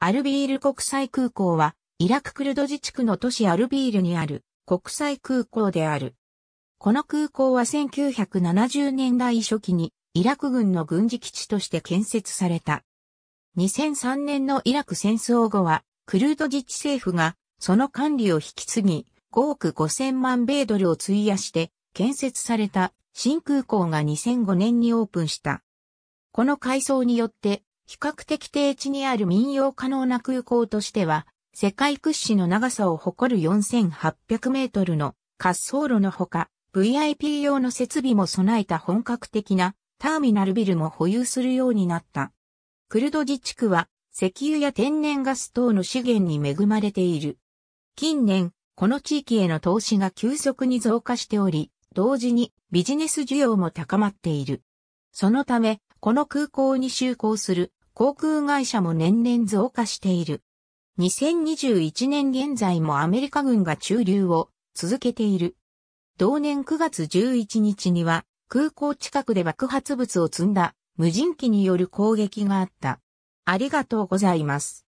アルビール国際空港は、イラククルド自治区の都市アルビールにある国際空港である。この空港は1970年代初期にイラク軍の軍事基地として建設された。2003年のイラク戦争後は、クルード自治政府がその管理を引き継ぎ、5億5000万米ドルを費やして建設された新空港が2005年にオープンした。この改装によって比較的低地にある民用可能な空港としては、世界屈指の長さを誇る4800メートルの滑走路のほか、VIP 用の設備も備えた本格的なターミナルビルも保有するようになった。クルド自治区は石油や天然ガス等の資源に恵まれている。近年、この地域への投資が急速に増加しており、同時にビジネス需要も高まっている。そのため、この空港に就航する航空会社も年々増加している。2021年現在もアメリカ軍が駐留を続けている。同年9月11日には空港近くで爆発物を積んだ無人機による攻撃があった。ありがとうございます。